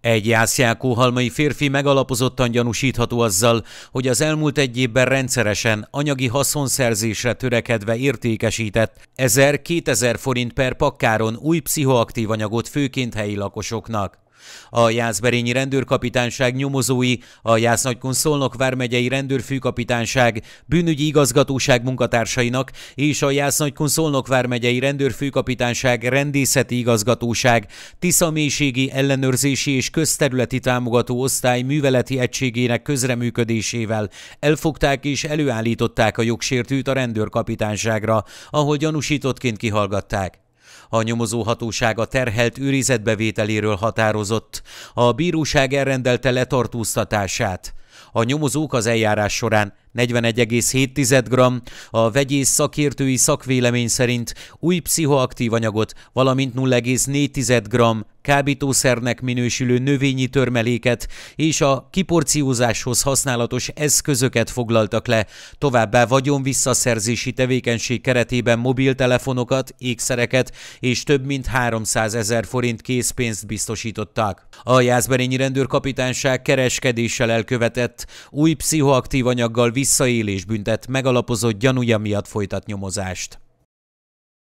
Egy jászjákóhalmai férfi megalapozottan gyanúsítható azzal, hogy az elmúlt egy évben rendszeresen anyagi haszonszerzésre törekedve értékesített 1000-2000 forint per pakkáron új pszichoaktív anyagot főként helyi lakosoknak. A Jászberényi Rendőrkapitányság nyomozói, a Jásznagykon Szolnok vármegyei Rendőrfőkapitányság, Bűnügyi Igazgatóság munkatársainak és a Jásznagykon Szolnok vármegyei Rendőrfőkapitányság Rendészeti Igazgatóság Tisza ellenőrzési és közterületi támogató osztály műveleti egységének közreműködésével elfogták és előállították a jogsértőt a rendőrkapitányságra, ahol gyanúsítottként kihallgatták. A nyomozóhatóság a terhelt őrizetbevételéről határozott, a bíróság elrendelte letartóztatását. A nyomozók az eljárás során 41,7 g, a vegyész szakértői szakvélemény szerint új pszichoaktív anyagot, valamint 0,4 g kábítószernek minősülő növényi törmeléket és a kiporciózáshoz használatos eszközöket foglaltak le, továbbá vagyon visszaszerzési tevékenység keretében mobiltelefonokat, ékszereket és több mint 300 ezer forint készpénzt biztosítottak. A Jászberényi rendőrkapitányság kereskedéssel elkövetett új pszichoaktív anyaggal visszaélés büntet megalapozott gyanúja miatt folytat nyomozást.